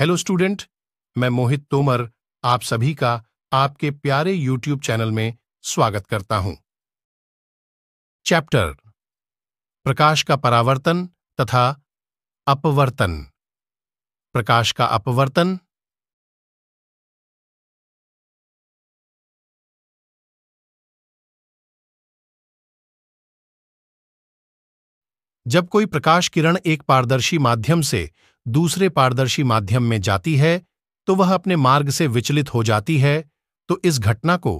hello student मैं मोहित तोमर आप सभी का आपके प्यारे यूट्यूब चैनल में स्वागत करता हूं चैप्टर प्रकाश का परावर्तन तथा अपवर्तन प्रकाश का अपवर्तन जब कोई प्रकाश किरण एक पारदर्शी माध्यम से दूसरे पारदर्शी माध्यम में जाती है तो वह अपने मार्ग से विचलित हो जाती है तो इस घटना को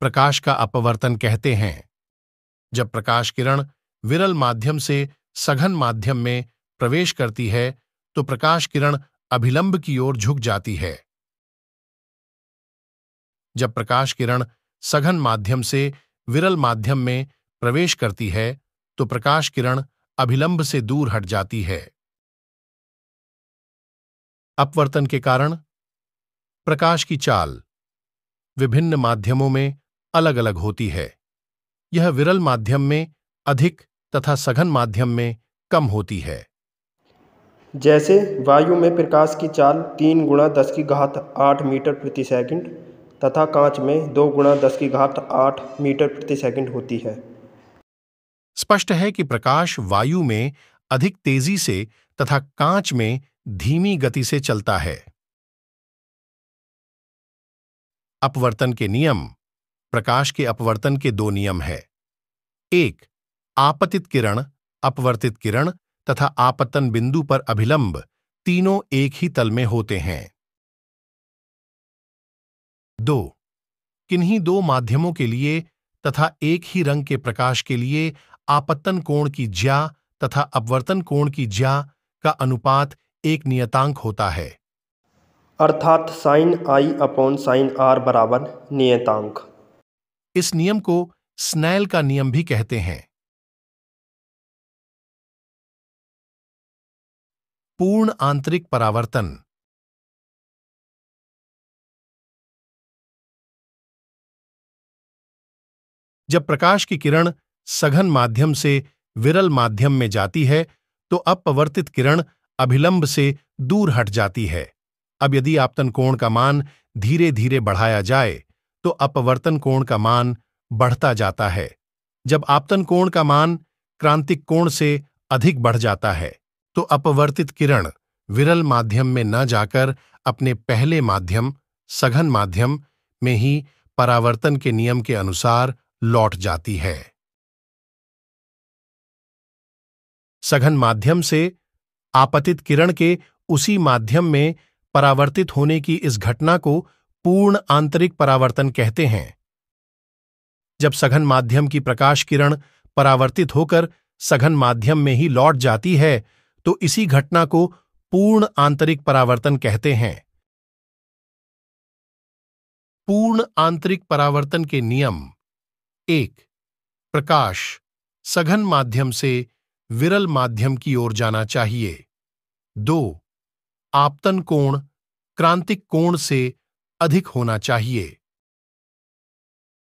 प्रकाश का अपवर्तन कहते हैं जब प्रकाश किरण विरल माध्यम से सघन माध्यम में प्रवेश करती है तो प्रकाश किरण अभिलंब की ओर झुक जाती है जब प्रकाश किरण सघन माध्यम से विरल माध्यम में प्रवेश करती है तो प्रकाश किरण अभिलंब से दूर हट जाती है अपवर्तन के कारण प्रकाश की चाल विभिन्न माध्यमों में अलग अलग होती है यह विरल माध्यम में अधिक तथा सघन माध्यम में कम होती है जैसे वायु में प्रकाश की चाल तीन गुणा दस की घात आठ मीटर प्रति सेकंड तथा कांच में दो गुणा दस की घात आठ मीटर प्रति सेकंड होती है स्पष्ट है कि प्रकाश वायु में अधिक तेजी से तथा कांच में धीमी गति से चलता है अपवर्तन के नियम प्रकाश के अपवर्तन के दो नियम है एक आपतित किरण अपवर्तित किरण तथा आपतन बिंदु पर अभिलंब तीनों एक ही तल में होते हैं दो किन्हीं दो माध्यमों के लिए तथा एक ही रंग के प्रकाश के लिए आपतन कोण की ज्या तथा अपवर्तन कोण की ज्या का अनुपात एक नियतांक होता है अर्थात sine i upon sine r बराबर नियतांक इस नियम को स्नैल का नियम भी कहते हैं पूर्ण आंतरिक परावर्तन जब प्रकाश की किरण सघन माध्यम से विरल माध्यम में जाती है तो अपवर्तित किरण अभिलंब से दूर हट जाती है अब यदि आपतन कोण का मान धीरे धीरे बढ़ाया जाए तो अपवर्तन कोण का मान बढ़ता जाता है जब आपतन कोण का मान क्रांतिक कोण से अधिक बढ़ जाता है तो अपवर्तित किरण विरल माध्यम में न जाकर अपने पहले माध्यम सघन माध्यम में ही परावर्तन के नियम के अनुसार लौट जाती है सघन माध्यम से आपतित किरण के उसी माध्यम में परावर्तित होने की इस घटना को पूर्ण आंतरिक परावर्तन कहते हैं जब सघन माध्यम की प्रकाश किरण परावर्तित होकर सघन माध्यम में ही लौट जाती है तो इसी घटना को पूर्ण आंतरिक परावर्तन कहते हैं पूर्ण आंतरिक परावर्तन के नियम एक प्रकाश सघन माध्यम से विरल माध्यम की ओर जाना चाहिए दो आपतन कोण क्रांतिक कोण से अधिक होना चाहिए